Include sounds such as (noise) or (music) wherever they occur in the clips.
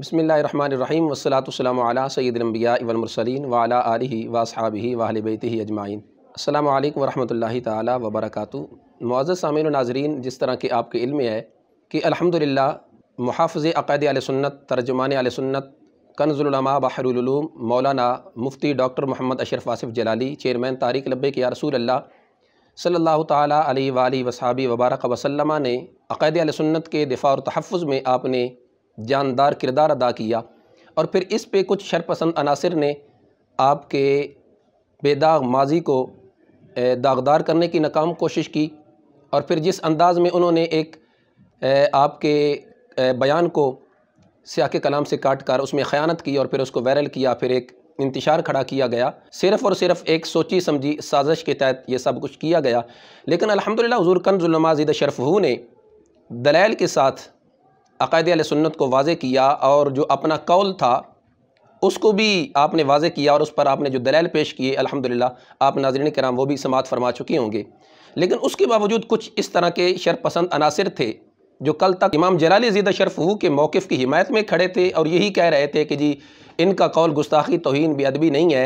बसमीम वसलातम सैदम्बिया इवलमरसलिन वाला आलि वासहाबी वाहल बैती अजमाइन अल्लाम वरहमल ताली वबरक मुआज़ सामिन नाजरीन जिस तरह के आपके इल्म है कि अलहमदिल्ला मुहाफ़ अक़द सुन्नत तर्जुमान आल सुन्नत कन्जुलमा बहरुलूम मौलाना मुफ्ती doctor Mohammad Ashraf Asif Jalali chairman Tehreek Labbaik Ya रसूल अल्लाह सल्ला ताली वसाबी वबारक वसलमा ने अक़द सुन्नत के दिफा और तहफ़ में आपने जानदार किरदार अदा किया और फिर इस पे कुछ शरपसंद अनासर ने आपके बेदाग माजी को दागदार करने की नाकाम कोशिश की और फिर जिस अंदाज़ में उन्होंने एक आपके बयान को स्या के कलाम से काट कर उसमें ख़यानत की और फिर उसको वायरल किया फिर एक इंतशार खड़ा किया गया सिर्फ़ और सिर्फ एक सोची समझी साजिश के तहत ये सब कुछ किया गया लेकिन अलहमदिल्ला हजूर कनजुलमा ज़िद हु ने दलैल के साथ अकायद सुन्नत को वाज किया और जो अपना कौल था उसको भी आपने वाज किया और उस पर आपने जो दलाल पेश किए अल्हम्दुलिल्लाह आप नाजरन कराम वो भी समात फरमा चुके होंगे लेकिन उसके बावजूद कुछ इस तरह के शरपसंद अनासर थे जो कल तक इमाम जलाल ज़ीदा शरफ हु के मौक़ की हिमायत में खड़े थे और यही कह रहे थे कि जी इनका कौल गुस्ताखी तोहन बेअबी नहीं है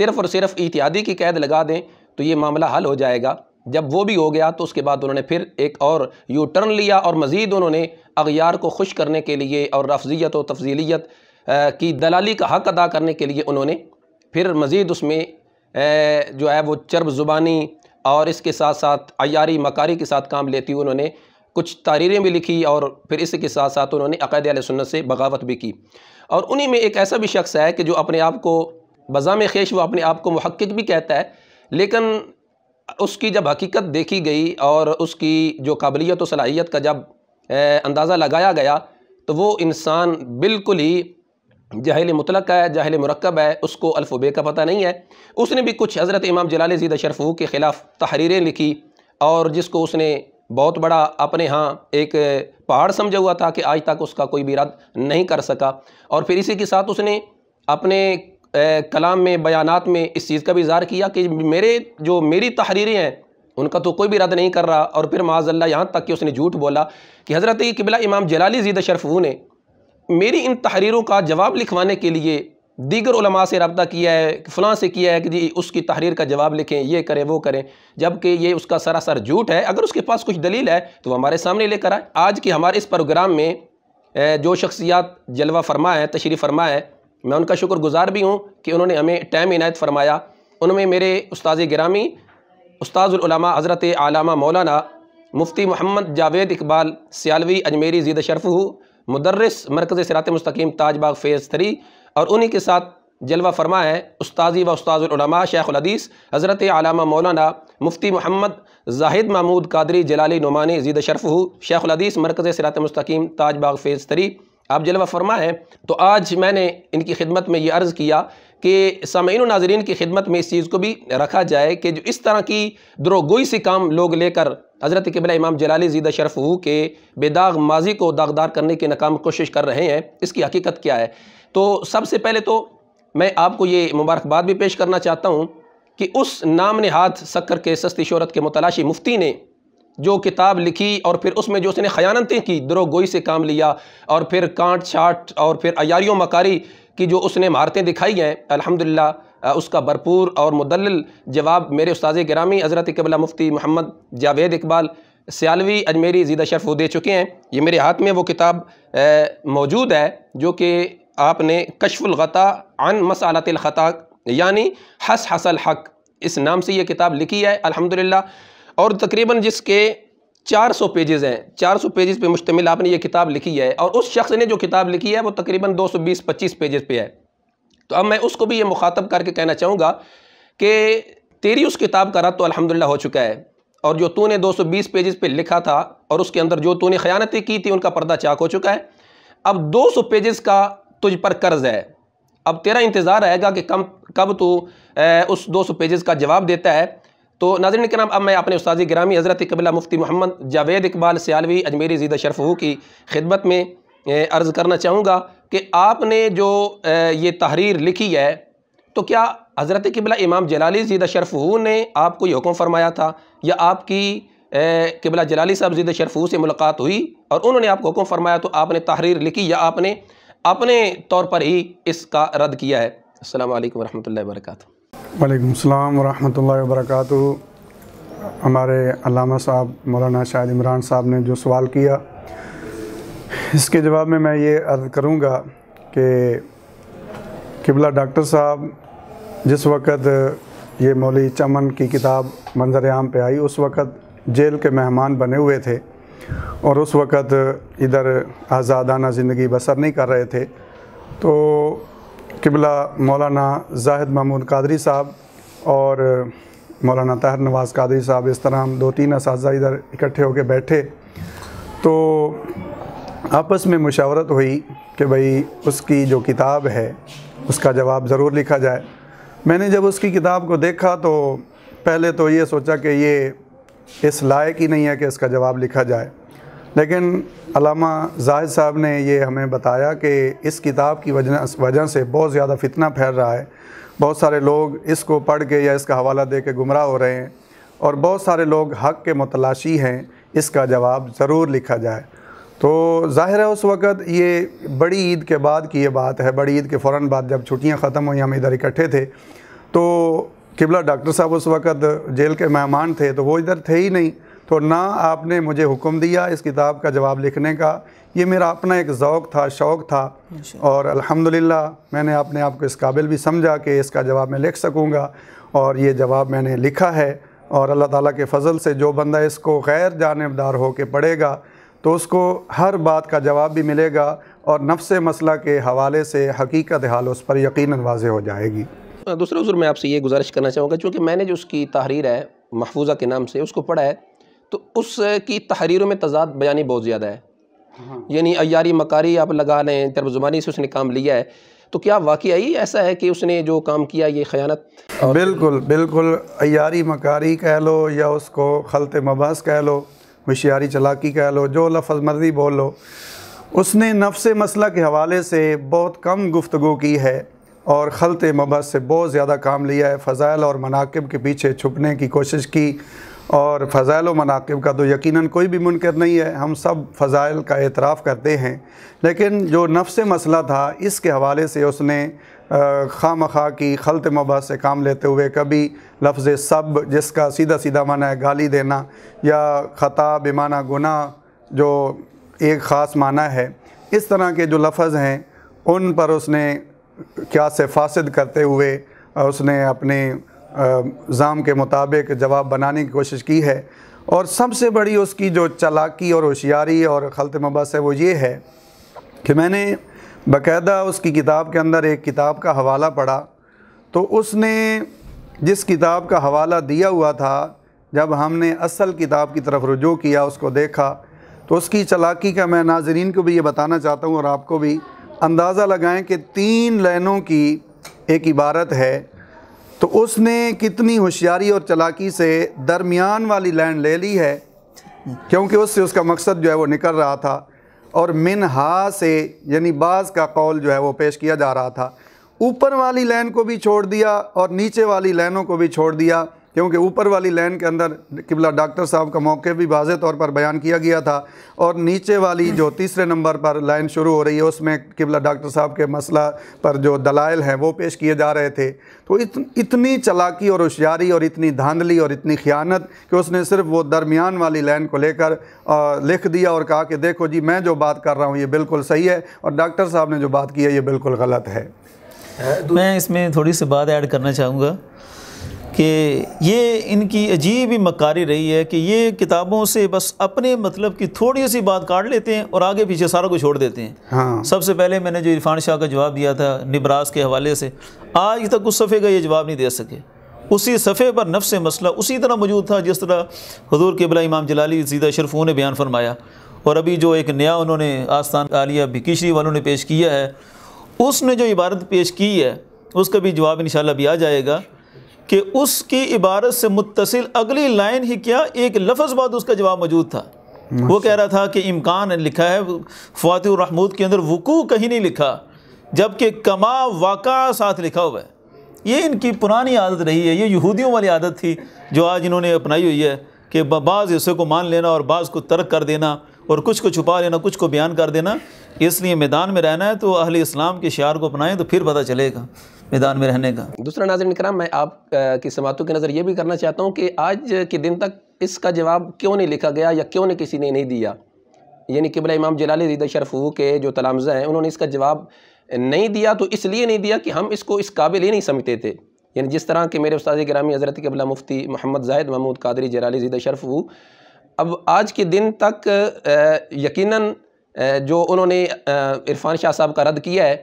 सिर्फ़ और सिर्फ़ इतिहादी की कैद लगा दें तो ये मामला हल हो जाएगा जब वो भी हो गया तो उसके बाद उन्होंने फिर एक और यू टर्न लिया और मज़ीद उन्होंने अगियार को खुश करने के लिए और रफजियत और तफजीलियत की दलाली का हक़ अदा करने के लिए उन्होंने फिर मज़ीद उसमें जो है वो चर्ब ज़ुबानी और इसके साथ साथ अयारी मकारी के साथ काम लेती हुई उन्होंने कुछ तारीरें भी लिखी और फिर इसके साथ साथ उन्होंने अक़ैद सुन्नत से बगावत भी की और उन्हीं में एक ऐसा भी शख्स है कि जो अपने आप को बज़ाम खेश व अपने आप को महक्क भी कहता है लेकिन उसकी जब हकीकत देखी गई और उसकी जो काबिलियत और सलाहियत का जब अंदाज़ा लगाया गया तो वो इंसान बिल्कुल ही जहल मुतलक है जहल मरकब है उसको अल्फ़बे का पता नहीं है उसने भी कुछ हज़रत इमाम जलाल जीद अशरफू के ख़िलाफ़ तहरीरें लिखी और जिसको उसने बहुत बड़ा अपने यहाँ एक पहाड़ समझा हुआ था कि आज तक उसका कोई भी रद्द नहीं कर सका और फिर इसी के साथ उसने अपने कलाम में बयानात में इस चीज़ का भी इजहार किया कि मेरे जो मेरी तहरीरें हैं उनका तो कोई भी रद्द नहीं कर रहा और फिर माजल्ला यहाँ तक कि उसने झूठ बोला कि हज़रत किबिला इमाम जलाली जीद शरफू ने मेरी इन तहरीरों का जवाब लिखवाने के लिए दीगर उलमा से रबा किया है फ़लाँ से किया है कि जी उसकी तहरीर का जवाब लिखें ये करें वो करें जबकि ये उसका सरासर झूठ है अगर उसके पास कुछ दलील है तो वो हमारे सामने लेकर आए आज के हमारे इस प्रोग्राम में जो शख्सियात जलवा फरमा है तशरी फरमा है मैं उनका शुक्रगुजार भी हूँ कि उन्होंने हमें टाइम इनायत फरमाया उनमें मेरे उस्ताद ग्रामी उस्तादुलमा हज़रत आलामा मौलाना मुफ्ती मोहम्मद जावेद इकबाल सियालवी अजमेरी जीद शरफ़ मुदर्रस मरकज़ सरात मस्तकीम ताजबाग फ़ेज़ थ्री और उन्हीं के साथ जलवा फरमा है उस्ताजी व शेख शेखुलदीस हज़रत आलामा मौलाना मुफ्ती मोहम्मद जाहिद महमूद कादरी जलाली नुमानी जीद शरफ़ शेखुलदीस मरकज़ सरात मस्तकीम ताजबाग फ़ेज़ थ्री आप जलवा फरमा है तो आज मैंने इनकी खिदमत में ये अर्ज़ किया कि सामीन नाजरीन की खिदमत में इस चीज़ को भी रखा जाए कि जो इस तरह की द्रोगोई से काम लोग लेकर हज़रत कबला इमाम जलाली जीदा शरफ हु के बेदाग माजी को दागदार करने की नाकाम कोशिश कर रहे हैं इसकी हकीकत क्या है तो सबसे पहले तो मैं आपको ये मुबारकबाद भी पेश करना चाहता हूँ कि उस नाम ने हाथ सक्कर के सस्ती शहरत के मुतलाशी मुफ्ती ने जो किताब लिखी और फिर उसमें जो उसने खयानतें की गोई से काम लिया और फिर कांट छाट और फिर अयारियों मकारी की जो उसने महारतें दिखाई हैं अलहमदिल्ला उसका भरपूर और मुदल जवाब मेरे उस्ताद ग्रामी हज़रत कबला मुफ्ती मोहम्मद जावेद इकबाल सियालवी अजमेरी जीदा शर्फ वो दे चुके हैं ये मेरे हाथ में वो किताब मौजूद है जो कि आपने कशफ़ुलगता अन ख़ता यानी हस हसल हक इस नाम से ये किताब लिखी है अल्हम्दुलिल्लाह और तकरीबन जिसके 400 पेजेज़ हैं 400 पेजेस पे मुश्तमिल आपने ये किताब लिखी है और उस शख्स ने जो किताब लिखी है वो तकरीबन 220-25 पेजेस पे है तो अब मैं उसको भी ये मुखातब करके कहना चाहूँगा कि तेरी उस किताब का रद्द तो अलहमदिल्ला हो चुका है और जो तूने 220 पेजेस पे लिखा था और उसके अंदर जो तूने ख़यानतें की थी उनका पर्दा चाक हो चुका है अब सौ पेजेस का तुझ पर कर्ज़ है अब तेरा इंतज़ार रहेगा कि कम कब तू उस सौ पेजेस का जवाब देता है तो नाजरन के नाम अब मैं अपने उस्ताद ग्रामी हज़रत कबिला मुफ्ती मोहम्मद जावेद इकबाल सियालवी अजमेरी जीदा शरफू की खिदमत में अर्ज़ करना चाहूँगा कि आपने जो ये तहरीर लिखी है तो क्या हज़रत किबला इमाम जलाली जीदा शरफू ने आपको ये हुक्म फरमाया था या आपकी किबला जलाली साहब जीदा शरफू से मुलाकात हुई और उन्होंने आपको हुक्म फरमाया तो आपने तहरीर लिखी या आपने अपने तौर पर ही इसका रद्द किया है अल्लाम वरहमल वर्का वालेकुम सलाम वरहमतुल्लाहि वबरकatuह हमारे अलामा साहब मौलाना शाहिद इमरान साहब ने जो सवाल किया इसके जवाब में मैं ये अर्ज़ करूँगा कि किबला डॉक्टर साहब जिस वक़्त ये मौली चमन की किताब मंजर आम पे आई उस वक़्त जेल के मेहमान बने हुए थे और उस वक़्त इधर आज़ादाना ज़िंदगी बसर नहीं कर रहे थे तो किबला मौलाना जाहिद महमूद कादरी साहब और मौलाना ताहर नवाज़ कादरी साहब इस तरह हम दो तीन इस इधर इकट्ठे होकर बैठे तो आपस में मुशावरत हुई कि भाई उसकी जो किताब है उसका जवाब ज़रूर लिखा जाए मैंने जब उसकी किताब को देखा तो पहले तो ये सोचा कि ये इस लायक ही नहीं है कि इसका जवाब लिखा जाए लेकिन अलामा जाहिद साहब ने ये हमें बताया कि इस किताब की वजह वजह से बहुत ज़्यादा फितना फैल रहा है बहुत सारे लोग इसको पढ़ के या इसका हवाला दे के गुमराह हो रहे हैं और बहुत सारे लोग हक़ के मतलाशी हैं इसका जवाब ज़रूर लिखा जाए तो ज़ाहिर है उस वक़्त ये बड़ी ईद के बाद की ये बात है बड़ी ईद के फ़ौर बाद जब छुट्टियाँ ख़त्म हुई हम इधर इकट्ठे थे तो किबला डॉक्टर साहब उस वक़्त जेल के मेहमान थे तो वो इधर थे ही नहीं तो ना आपने मुझे हुक्म दिया इस किताब का जवाब लिखने का ये मेरा अपना एक ओक़ था शौक़ था और अल्हम्दुलिल्लाह मैंने अपने आप को इस काबिल भी समझा कि इसका जवाब मैं लिख सकूँगा और ये जवाब मैंने लिखा है और अल्लाह ताला के फजल से जो बंदा इसको गैर जानबदार होकर पढ़ेगा तो उसको हर बात का जवाब भी मिलेगा और नफ्स मसला के हवाले से हकीकत हाल उस पर यकीन वाजे हो जाएगी दूसरे उज़र मैं आपसे ये गुजारिश करना चाहूँगा क्योंकि मैंने जो उसकी तहरीर है महफूजा के नाम से उसको पढ़ा है तो उसकी तहरीरों में तजाद बयानी बहुत ज़्यादा है हाँ। यानी अयारी मकारी आप लगा लें तर्जुमानी से उसने काम लिया है तो क्या वाकई ऐसा है कि उसने जो काम किया ये खयानत बिल्कुल बिल्कुल अयारी मकारी कह लो या उसको खलत मबास कह लो होशियारी चलाकी कह लो जो लफज मर्जी बोल लो उसने नफ्स मसला के हवाले से बहुत कम गुफ्तु की है और खलत मबस से बहुत ज़्यादा काम लिया है फ़जाइल और मनाकब के पीछे छुपने की कोशिश की और फ़ज़ाइल मनाकब का तो यकीन कोई भी मुनकर नहीं है हम सब फ़ज़ाइल का एतराफ़ करते हैं लेकिन जो नफ्स मसला था इसके हवाले से उसने खाम खा की खलत मबा से काम लेते हुए कभी लफ्ज़ सब जिसका सीधा सीधा माना है गाली देना या ख़ता बेमाना गुना जो एक ख़ास माना है इस तरह के जो लफ्ज़ हैं उन पर उसने क्या से फासद करते हुए उसने अपने ज़ाम के मुताबिक जवाब बनाने की कोशिश की है और सबसे बड़ी उसकी जो चलाकी और होशियारी और खलत मबस है वो ये है कि मैंने बाकायदा उसकी किताब के अंदर एक किताब का हवाला पढ़ा तो उसने जिस किताब का हवाला दिया हुआ था जब हमने असल किताब की तरफ रुजू किया उसको देखा तो उसकी चलाकी का मैं नाजरीन को भी ये बताना चाहता हूँ और आपको भी अंदाज़ा लगाएं कि तीन लाइनों की एक इबारत है तो उसने कितनी होशियारी और चलाकी से दरमियान वाली लाइन ले ली है क्योंकि उससे उसका मकसद जो है वो निकल रहा था और मिन हा से यानी बाज का कौल जो है वो पेश किया जा रहा था ऊपर वाली लाइन को भी छोड़ दिया और नीचे वाली लाइनों को भी छोड़ दिया क्योंकि ऊपर वाली लाइन के अंदर किबला डॉक्टर साहब का मौके भी वाज तौर पर बयान किया गया था और नीचे वाली जो तीसरे नंबर पर लाइन शुरू हो रही है उसमें किबला डॉक्टर साहब के मसला पर जो दलाइल हैं वो पेश किए जा रहे थे तो इत, इतनी चलाकी और होशियारी और इतनी धांधली और इतनी ख्यानत कि उसने सिर्फ वो दरमियान वाली लाइन को लेकर लिख दिया और कहा कि देखो जी मैं जो बात कर रहा हूँ ये बिल्कुल सही है और डॉक्टर साहब ने जो बात की है ये बिल्कुल गलत है मैं इसमें थोड़ी सी बात ऐड करना चाहूँगा कि ये इनकी अजीब ही मकारी रही है कि ये किताबों से बस अपने मतलब की थोड़ी सी बात काट लेते हैं और आगे पीछे सारा कुछ छोड़ देते हैं हाँ। सबसे पहले मैंने जो इरफान शाह का जवाब दिया था निबराज के हवाले से आज तक उस सफ़े का ये जवाब नहीं दे सके उसी सफ़े पर नफ्स मसला उसी तरह मौजूद था जिस तरह हजूर के इमाम जलाली सीधा शरफू ने बयान फरमाया और अभी जो एक नया उन्होंने आस्थान आलिया भिकिशरी वालों ने पेश किया है उसने जो इबारत पेश की है उसका भी जवाब इन अभी आ जाएगा कि उसकी इबारत से मुतसिल अगली लाइन ही क्या एक लफ्ज़ बाद उसका जवाब मौजूद था वो कह रहा था कि इमकान लिखा है फ़ातिर रहमूद के अंदर वकू कहीं नहीं लिखा जबकि कमा वाक़ा साथ लिखा हुआ है ये इनकी पुरानी आदत रही है ये यहूदियों वाली आदत थी जो आज इन्होंने अपनाई हुई है कि बाज़ हिस्से को मान लेना और बाज़ को तर्क कर देना और कुछ को छुपा लेना कुछ को बयान कर देना इसलिए मैदान में रहना है तो अहिल इस्लाम के शार को अपनाएं तो फिर पता चलेगा मैदान में रहने का दूसरा नाजरन कराम मैं आप की समातों की नज़र ये भी करना चाहता हूँ कि आज के दिन तक इसका जवाब क्यों नहीं लिखा गया या क्यों नहीं किसी ने नहीं दिया यानी किबला इमाम जलाल जीदा शरफू के जो तलामज़ा हैं उन्होंने इसका जवाब नहीं दिया तो इसलिए नहीं दिया कि हम इसको इस काबिल ही नहीं समझते थे यानी जिस तरह के मेरे उस्ताद ग्रामी हज़रत कबला मुफ्ती मोहम्मद जाहिद महमूद कादरी जलाली जीदा शरफू अब आज के दिन तक यकीन जो उन्होंने इरफान शाह साहब का रद्द किया है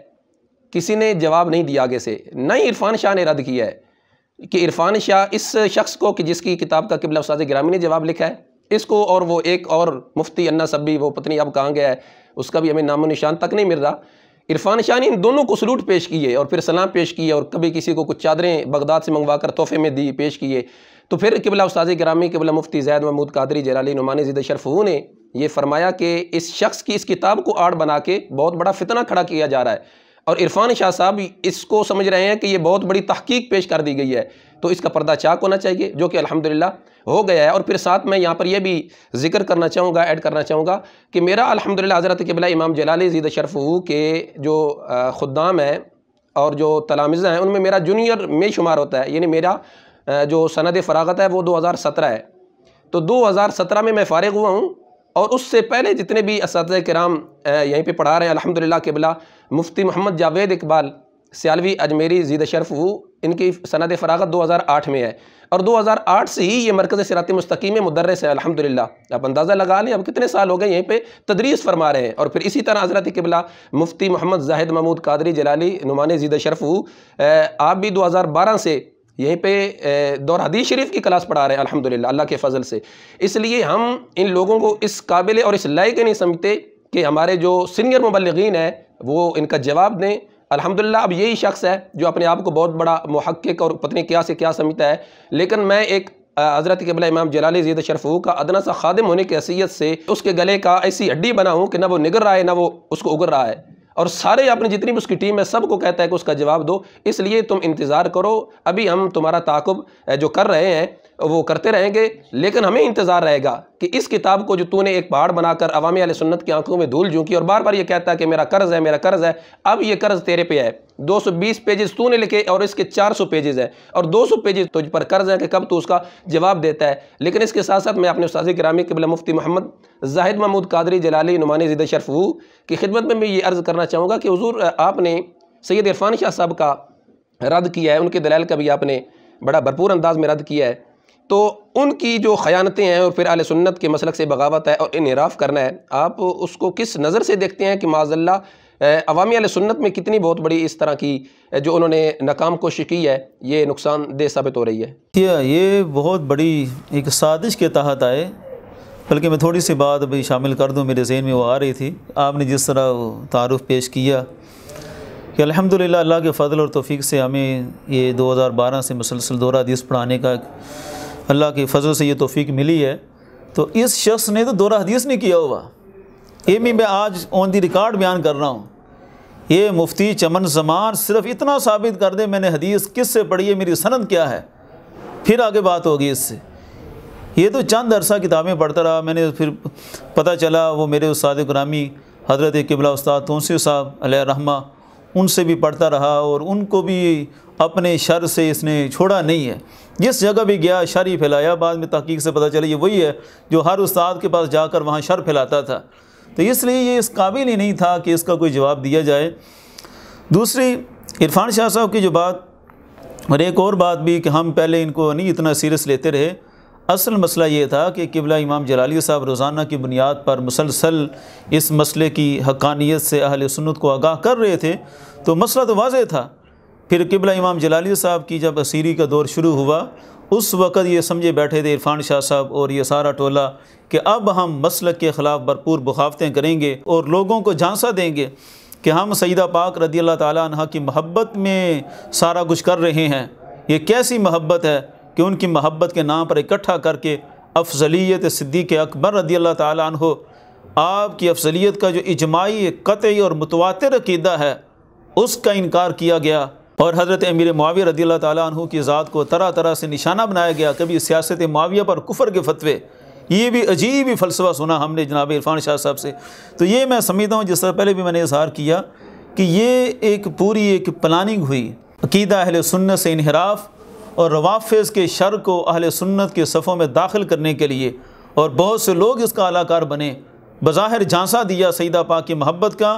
किसी ने जवाब नहीं दिया आगे से नहीं इरफान शाह ने रद्द किया है कि इरफान शाह इस शख्स को कि जिसकी किताब का किबला उस्ताद ग्रामी ने जवाब लिखा है इसको और वो एक और मुफ्ती अन्ना सब्बी वो पत्नी अब कहाँ गया है उसका भी हमें नामो निशान तक नहीं मिल रहा इरफान शाह ने इन दोनों को सलूट पेश किए और फिर सलाम पेश किए और कभी किसी को कुछ चादरें बगदाद से मंगवा कर तोहफे में दी पेश किए तो फिर किबला उस्ताद ग्रामी किबला मुफ्ती जैद महमूद कादरी जलाली नुमान जिद शरफू ने यह फरमाया कि इस शख्स की इस किताब को आड़ बना के बहुत बड़ा फितना खड़ा किया जा रहा है और इरफान शाह साहब इसको समझ रहे हैं कि ये बहुत बड़ी तहकीक पेश कर दी गई है तो इसका पर्दा चाक होना चाहिए जो कि अल्हम्दुलिल्लाह हो गया है और फिर साथ में यहाँ पर यह भी जिक्र करना चाहूँगा ऐड करना चाहूँगा कि मेरा अलहमदिल्ला हज़रत के बिला इमाम जलाल जीद शरफू के जो ख़ुदाम है और जो तलामज़ा हैं उनमें मेरा जूनियर में शुमार होता है यानी मेरा जो सनद फ़रागत है वो दो हज़ार सत्रह है तो दो हज़ार सत्रह में मैं फ़ारग हुआ हूँ और उससे पहले जितने भी इस कराम यहीं पर पढ़ा रहे हैं अलहमदिल्ला के बिला मुफ्ती मोहम्मद जावेद इकबाल सियालवी अजमेरी जीद शरफ वो इनकी सनद फरागत दो हज़ार आठ में है और दो हज़ार आठ से ही ये मरकज़ सिरात मस्तकीम में मुदरस है अलहमदिल्ला आप अंदाज़ा लगा लें अब कितने साल हो गए यहीं पर तदरीस फरमा रहे हैं और फिर इसी तरह हज़रत किबला मुफ्ती मोहम्मद जाहिद महमूद कादरी जलाली नुमान जीद शरफ आप भी दो हज़ार बारह से यहीं पे दौर हदीश शरीफ की क्लास पढ़ा रहे हैं अल्हम्दुलिल्लाह अल्लाह के फजल से इसलिए हम इन लोगों को इस काबिल और इस लायक नहीं समझते कि हमारे जो सीनियर मुबलगिन हैं वो इनका जवाब दें अल्हम्दुलिल्लाह अब यही शख्स है जो अपने आप को बहुत बड़ा महक्क और पत्नी क्या से क्या समझता है लेकिन मैं एक हज़रत के बला इमाम जलाल जीद शरफू का अदना सा खादिम होने की हैसियत से उसके गले का ऐसी हड्डी बना हूँ कि ना वो निगर रहा है ना वो उसको उगर रहा है और सारे अपनी जितनी भी उसकी टीम है सबको कहता है कि उसका जवाब दो इसलिए तुम इंतज़ार करो अभी हम तुम्हारा ताकुब जो कर रहे हैं वो करते रहेंगे लेकिन हमें इंतज़ार रहेगा कि इस किताब को जो तूने एक पहाड़ बनाकर अवामी आल सुन्नत की आंखों में धूल झूकी और बार बार ये कहता है कि मेरा कर्ज़ है मेरा कर्ज़ है अब ये कर्ज़ तेरे पे है 220 पेजेस तूने लिखे और इसके 400 पेजेज़ हैं और 200 पेजेज तुझ पर कर्ज है कि कब तू उसका जवाब देता है लेकिन इसके साथ साथ मैं अपने उस्ताद ग्रामी कबल मुफ्ती मोहम्मद जाहिद महमूद कादरी जलाली नुमान ज़िद शरफू की खिदमत में मैं ये अर्ज़ करना चाहूँगा कि हजूर आपने सैद इरफान शाह साहब का रद्द किया है उनके दलाल का भी आपने बड़ा भरपूर अंदाज में रद्द किया है तो उनकी जो ख़यानतें हैं और फिर आल सुन्नत के मसलक से बगावत है और इनहराफ करना है आप उसको किस नज़र से देखते हैं कि माजल्ला अवामी आल सुन्नत में कितनी बहुत बड़ी इस तरह की जो उन्होंने नाकाम कोशिश की है ये नुकसानदेह साबित हो रही है ये बहुत बड़ी एक साजिश के तहत आए बल्कि मैं थोड़ी सी बात अभी शामिल कर दूँ मेरे जहन में वो आ रही थी आपने जिस तरह तारफ़ पेश किया कि अल्हम्दुलिल्लाह अल्लाह के फ़ल और तौफीक से हमें ये दो हज़ार बारह से मुसलसल दौरा हदीस पढ़ाने का अल्लाह के फजल से ये तोफ़ी मिली है तो इस शख्स ने तो दोरा हदीस नहीं किया हुआ ये भी मैं आज ऑन दी रिकॉर्ड बयान कर रहा हूँ ये मुफ्ती चमन जमान सिर्फ इतना साबित कर दे मैंने हदीस किस से पढ़ी है मेरी सनद क्या है फिर आगे बात होगी इससे ये तो चंद अरसा किताबें पढ़ता रहा मैंने फिर पता चला वो मेरे उस्ताद ग्रामी हज़रत किबला उस्ताद तोसी साहब रहमा उनसे भी पढ़ता रहा और उनको भी अपने शर से इसने छोड़ा नहीं है जिस जगह भी गया शर ही फैलाया बाद में तहकीक से पता चला ये वही है जो हर उस्ताद के पास जाकर वहाँ शर फैलाता था तो इसलिए ये इस काबिल ही नहीं था कि इसका कोई जवाब दिया जाए दूसरी इरफान शाह साहब की जो बात और एक और बात भी कि हम पहले इनको नहीं इतना सीरियस लेते रहे असल मसला ये था कि किबला इमाम जलाली साहब रोज़ाना की बुनियाद पर मुसलसल इस मसले की हकानियत से अहल सुन्नत को आगाह कर रहे थे तो मसला तो वाज था फिर किबला इमाम जलाली साहब की जब असीरी का दौर शुरू हुआ उस वक़्त ये समझे बैठे थे इरफान शाह साहब और ये सारा टोला कि अब हम मसल के ख़िलाफ़ भरपूर बखावतें करेंगे और लोगों को झांसा देंगे कि हम सईदा पाक रदी अल्लाह तह की महब्बत में सारा कुछ कर रहे हैं ये कैसी महब्बत है कि उनकी महब्बत के नाम पर इकट्ठा करके अफजलियत सिद्दीक अकबर रदी अल्लाह तह आपकी अफजलीत का जो इजमाही कतई और मुतवा अकीदा है उसका इनकार किया गया और हज़रत अमीर माविया रदी अल्लाह तु की ज़ात को तरह तरह से निशाना बनाया गया कभी सियासत माविया पर कुफर के फतवे ये भी अजीब ही फ़लसफ़ा सुना हमने जनाब इरफान शाह साहब से तो ये मैं समझता हूँ जिस तरह पहले भी मैंने इजहार किया कि ये एक पूरी एक प्लानिंग हुई अकीदा अहल सुन्नत से इनहराफ और रवाफेज़ के शर को अहल सुन्नत के सफ़ों में दाखिल करने के लिए और बहुत से लोग इसका अलाकार बने बज़ाहिर झांसा दिया सईदा पा की महब्बत का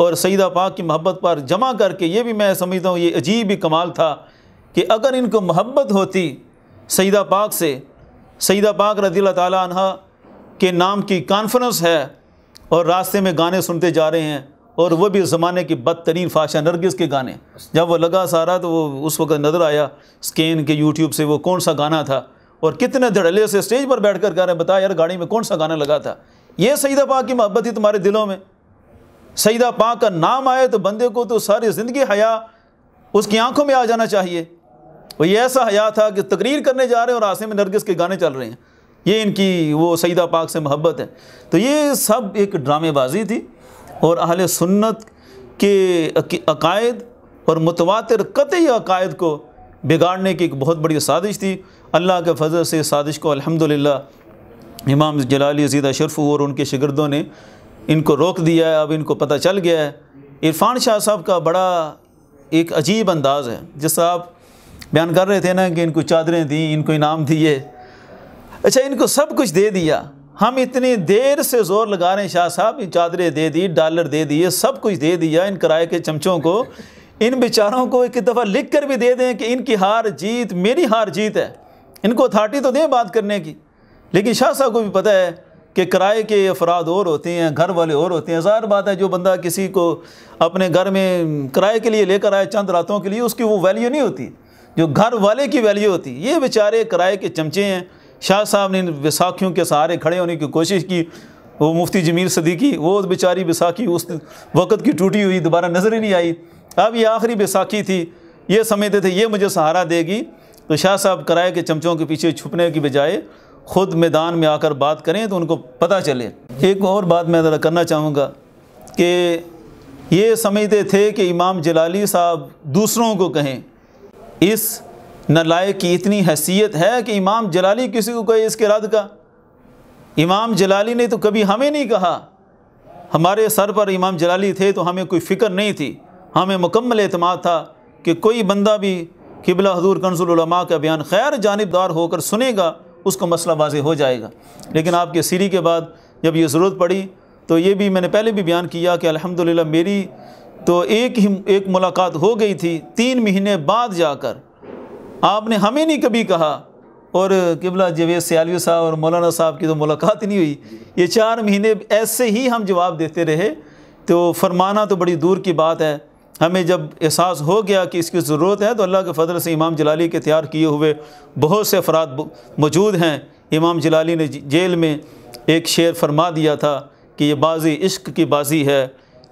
और सईदा पाक की मोहब्बत पर जमा करके ये भी मैं समझता हूँ ये अजीब ही कमाल था कि अगर इनको मोहब्बत होती सईदा पाक से सईदा पाक रजील तह के नाम की कॉन्फ्रेंस है और रास्ते में गाने सुनते जा रहे हैं और वह भी ज़माने की बदतरीन फाशा नरगिस के गाने जब वो लगा सारा तो वो उस वक्त नज़र आया स्कैन के यूट्यूब से वो कौन सा गाना था और कितने धड़ल्ले से स्टेज पर बैठ कर गा रहे बताया यार गाड़ी में कौन सा गाना लगा था ये सईदा पाक की मोहब्बत थी तुम्हारे दिलों में सईदा पाक का नाम आए तो बंदे को तो सारी ज़िंदगी हया उसकी आंखों में आ जाना चाहिए और ये ऐसा हया था कि तकरीर करने जा रहे हैं और आसिम में नरगिस के गाने चल रहे हैं ये इनकी वो सईदा पाक से मोहब्बत है तो ये सब एक ड्रामेबाजी थी और अहल सुन्नत के अकायद और मुतवातर कतई अकायद को बिगाड़ने की एक बहुत बड़ी साजिश थी अल्लाह के फजल से साजिश को अल्हम्दुलिल्लाह इमाम जलाली अजीद शरफ और उनके शगर्दों ने इनको रोक दिया है अब इनको पता चल गया है इरफान शाह साहब का बड़ा एक अजीब अंदाज़ है जैसा आप बयान कर रहे थे ना कि इनको चादरें दी इनको इनाम दिए अच्छा इनको सब कुछ दे दिया हम इतनी देर से ज़ोर लगा रहे हैं शाह साहब चादरें दे दी डॉलर दे दिए सब कुछ दे दिया इन किराए के चमचों को इन बेचारों को एक दफ़ा लिख कर भी दे दें कि इनकी हार जीत मेरी हार जीत है इनको अथॉरिटी तो दें बात करने की लेकिन शाह साहब को भी पता है कि किराए के अफराद और होते हैं घर वाले और होते हैं ज़ाहिर बात है जो बंदा किसी को अपने घर में किराए के लिए लेकर आए चंद रातों के लिए उसकी वो वैल्यू नहीं होती जो घर वाले की वैल्यू होती ये बेचारे किराए के चमचे हैं शाह साहब ने विसाखियों के सहारे खड़े होने की कोशिश की वो मुफ्ती जमील सदीकी वो बेचारी बैसाखी उस वक़्त की टूटी हुई दोबारा नज़र ही नहीं आई अब ये आखिरी बैसाखी थी ये समझते थे ये मुझे सहारा देगी तो शाह साहब किराए के चमचों के पीछे छुपने की बजाय ख़ुद मैदान में आकर बात करें तो उनको पता चले एक और बात मैं ज़रा करना चाहूँगा कि ये समझते थे कि इमाम जलाली साहब दूसरों को कहें इस नलायक की इतनी हैसियत है कि इमाम जलाली किसी को कहे इसके रद्द का इमाम जलाली ने तो कभी हमें नहीं कहा हमारे सर पर इमाम जलाली थे तो हमें कोई फ़िक्र नहीं थी हमें मुकम्मल अतमाद था कि कोई बंदा भी किबला हजूर कंजुलमा का बयान खैर जानबदार होकर सुनेगा उसको मसला वाजे हो जाएगा लेकिन आपके सीरी के बाद जब ये ज़रूरत पड़ी तो ये भी मैंने पहले भी बयान किया कि अलहमदिल्ला मेरी तो एक ही एक मुलाकात हो गई थी तीन महीने बाद जाकर आपने हमें नहीं कभी कहा और किबला जवेद सयालवी साहब और मौलाना साहब की तो मुलाकात नहीं हुई ये चार महीने ऐसे ही हम जवाब देते रहे तो फरमाना तो बड़ी दूर की बात है हमें जब एहसास हो गया कि इसकी ज़रूरत है तो अल्लाह के फजल से इमाम जलाली के तैयार किए हुए बहुत से अफराद मौजूद हैं इमाम जलाली ने जेल में एक शेर फरमा दिया था कि ये बाजी इश्क की बाजी है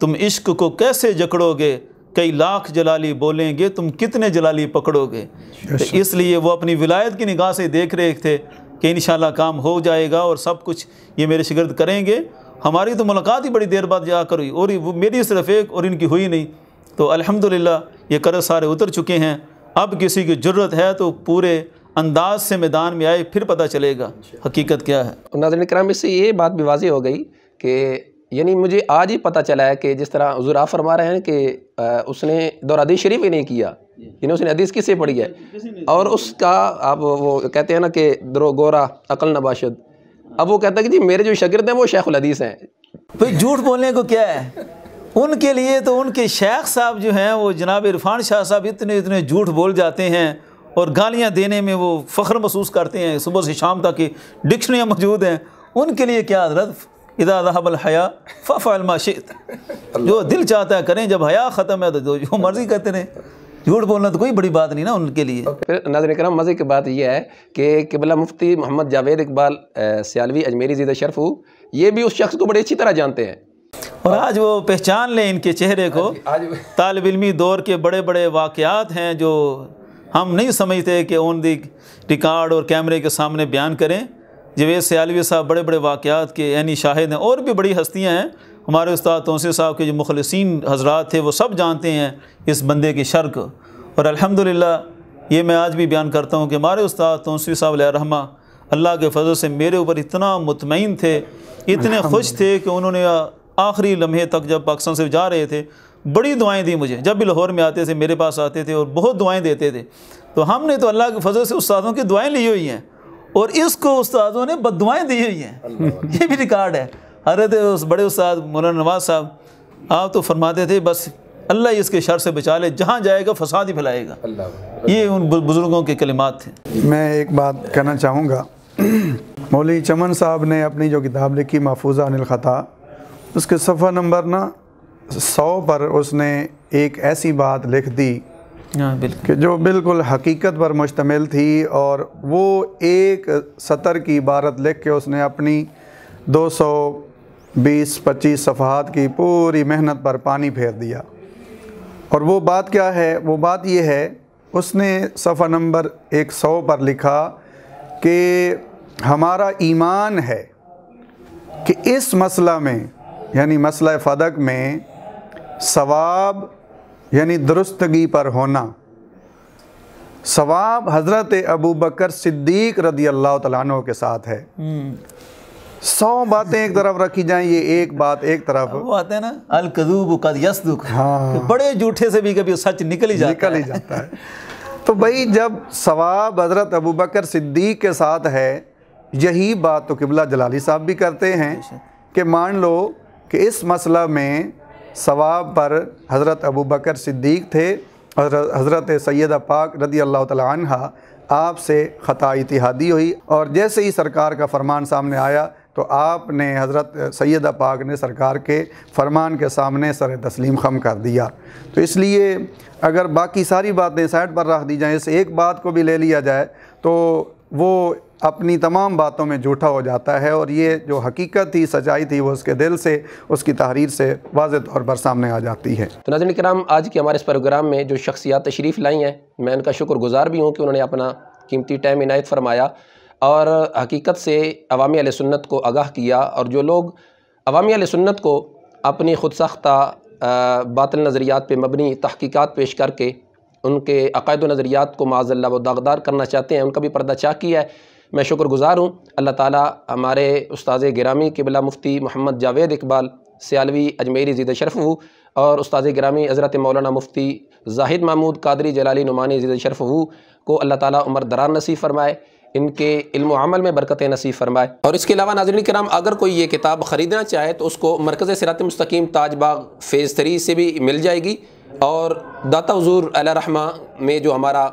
तुम इश्क को कैसे जकड़ोगे कई लाख जलाली बोलेंगे तुम कितने जलाली पकड़ोगे अच्छा। तो इसलिए वो अपनी विलायत की निगाह से देख रहे थे कि इन काम हो जाएगा और सब कुछ ये मेरे शिगर्द करेंगे हमारी तो मुलाकात ही बड़ी देर बाद जाकर हुई और वो मेरी सिर्फ एक और इनकी हुई नहीं तो अल्हम्दुलिल्लाह ये कर्ज सारे उतर चुके हैं अब किसी की ज़रूरत है तो पूरे अंदाज से मैदान में आए फिर पता चलेगा हकीकत क्या है तो नाजन कराम इससे ये बात भी वाजी हो गई कि यानी मुझे आज ही पता चला है कि जिस तरह हजूर आप फरमा रहे हैं कि उसने दौर हदीस शरीफ ही नहीं किया यानी उसने हदीस किसे पढ़ी है और उसका आप वो कहते हैं ना कि दरो गोरा अकल नबाशद अब वो कहता है कि जी मेरे जो शगिर्द हैं वो शेखुल हदीस हैं भाई झूठ बोलने को क्या है उनके लिए तो उनके शेख साहब जो हैं वो जनाब इरफान शाह साहब इतने इतने झूठ बोल जाते हैं और गालियाँ देने में वो फ़ख्र महसूस करते हैं सुबह से शाम तक की डिक्शनरियाँ मौजूद हैं उनके लिए क्या हजरत इदा रहबल हया फ़लमा जो दिल चाहता है करें जब हया ख़त्म है तो जो मर्ज़ी करते रहें झूठ बोलना तो कोई बड़ी बात नहीं ना उनके लिए फिर नाजर करम मज़े की बात यह है कि किबला मुफ्ती मोहम्मद जावेद इकबाल सियालवी अजमेरी जीद शरफू ये भी उस शख्स को बड़ी अच्छी तरह जानते हैं और आज वो पहचान लें इनके चेहरे को हाँ (laughs) तालब इलमी दौर के बड़े बड़े वाक़ात हैं जो हम नहीं समझते कि ओन दी रिकॉर्ड और कैमरे के सामने बयान करें जवेद सयालवी साहब बड़े बड़े वाक़ात के यानी शाहिद हैं और भी बड़ी हस्तियाँ हैं हमारे उस्ताद तोसी साहब के जो मुखलसिन हजरात थे वो सब जानते हैं इस बंदे की शर्क और अलहमदिल्ला ये मैं आज भी बयान करता हूँ कि हमारे उस्ताद तोसी साहब रहमा अल्लाह के फजल से मेरे ऊपर इतना मुतमिन थे इतने खुश थे कि उन्होंने आखिरी लम्हे तक जब पाकिस्तान से जा रहे थे बड़ी दुआएं दी मुझे जब भी लाहौर में आते थे मेरे पास आते थे और बहुत दुआएं देते थे तो हमने तो अल्लाह के फजल से उस्तादों की दुआएं ली हुई हैं और इसको उस्तादों ने बद दुआएँ दी हुई हैं ये भी रिकॉर्ड है थे उस बड़े उस्ताद मौलाना नवाज साहब आप तो फरमाते थे बस अल्लाह इसके शर से बचा ले जहाँ जाएगा फसाद ही फैलाएगा ये उन बुज़ुर्गों के कलिमात थे मैं एक बात कहना चाहूँगा (clears throat) मौली चमन साहब ने अपनी जो किताब लिखी महफूजा अनिल ख़ता उसके सफ़ा नंबर ना सौ पर उसने एक ऐसी बात लिख दी हाँ, कि जो बिल्कुल हकीकत पर मुश्तमिल थी और वो एक सतर की इबारत लिख के उसने अपनी 220-25 सफ़ात की पूरी मेहनत पर पानी फेर दिया और वो बात क्या है वो बात ये है उसने सफ़ा नंबर 100 पर लिखा कि हमारा ईमान है कि इस मसला में यानी मसला फ़दक में सवाब यानी दुरुस्तगी पर होना सवाब हज़रत अबू बकर सिद्दीक रदी अल्लाह तु के साथ है सौ बातें एक तरफ रखी जाएं ये एक बात एक तरफ वो आते हैं ना अल कद हाँ। बड़े जूठे से भी कभी सच निकल ही जाता निकल जाता है। तो भाई जब सवाब हज़रत अबू बकर सिद्दीक के साथ है यही बात तो किबला जलाली साहब भी करते हैं कि मान लो कि इस मसला में सवाब पर हज़रत अबू बकर सिद्दीक थे और हज़रत सैद पाक रदी अल्लाह आप आपसे ख़ता इतिहादी हुई और जैसे ही सरकार का फरमान सामने आया तो आपने हज़रत सैद पाक ने सरकार के फरमान के सामने सर तस्लीम खम कर दिया तो इसलिए अगर बाकी सारी बातें साइड पर रख दी जाएँ इस एक बात को भी ले लिया जाए तो वो अपनी तमाम बातों में झूठा हो जाता है और ये जो हकीकत थी सच्चाई थी वो उसके दिल से उसकी तहरीर से वाज तौर पर सामने आ जाती है तो नजर कराम आज के हमारे इस प्रोग्राम में जो शख्सियात तशरीफ़ लाई हैं मैं उनका शुक्रगुजार भी हूँ कि उन्होंने अपना कीमती टाइम इनायत फरमाया और हकीकत से अवामी सुन्नत को आगाह किया और जो लोग अवामी सुन्नत को अपनी खुद सख्ता बातिल नज़रियात पर मबनी तहकीक़ात पेश करके उनके अकायद नज़रियात को माजल्ला व दागदार करना चाहते हैं उनका भी पर्दा चाह किया है मैं शुक्रगुज़ार हूँ अल्लाह ताला हमारे उस्ताद ग्रामी किबला मुफ्ती मोहम्मद जावेद इकबाल सियालवी अजमेरी जीद शरफ़ और उस्ताद ग्रामी हज़रत मौलाना मुफ्ती जाहिद महमूद कादरी जलाली नुमानी जीद शरफ़ को अल्लाह ताला उम्र दरार नसीब फरमाए इनके इल्म अमल में बरकत नसीब फरमाए और इसके अलावा नाजरन कराम अगर कोई ये किताब ख़रीदना चाहे तो उसको मरकज़ सरात मस्तकीम ताजबाग फ़ेज़ थ्री से भी मिल जाएगी और दाता हजूर अलरहमा में जो हमारा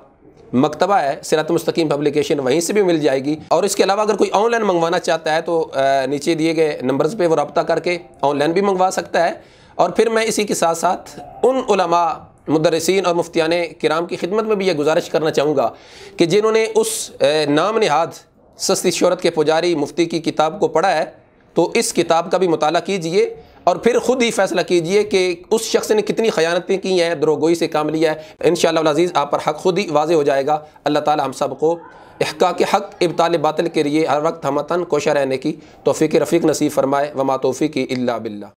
मकतबा है सिरात मुस्तकीम पब्लिकेशन वहीं से भी मिल जाएगी और इसके अलावा अगर कोई ऑनलाइन मंगवाना चाहता है तो नीचे दिए गए नंबर्स पर वो रबता करके ऑनलाइन भी मंगवा सकता है और फिर मैं इसी के साथ साथ उन उलमा मुदरसिन और मुफ्तियान कराम की खिदमत में भी यह गुजारिश करना चाहूँगा कि जिन्होंने उस नाम नहाद सस्ती शहरत के पुजारी मुफ्ती की किताब को पढ़ा है तो इस किताब का भी मताल कीजिए और फिर ख़ुद ही फैसला कीजिए कि उस शख्स ने कितनी खयानतें की हैं द्रोगोई से काम लिया है इन अजीज़ आप पर हक ख़ुद ही वाज हो जाएगा अल्लाह ताली हम सबको अहका के हक इबाल बातल के लिए हर वक्त हमतन कोशा रहने की तोफ़ी रफ़ीक नसीब फरमाए वमा तोफ़ी की अल्ला बिल्ला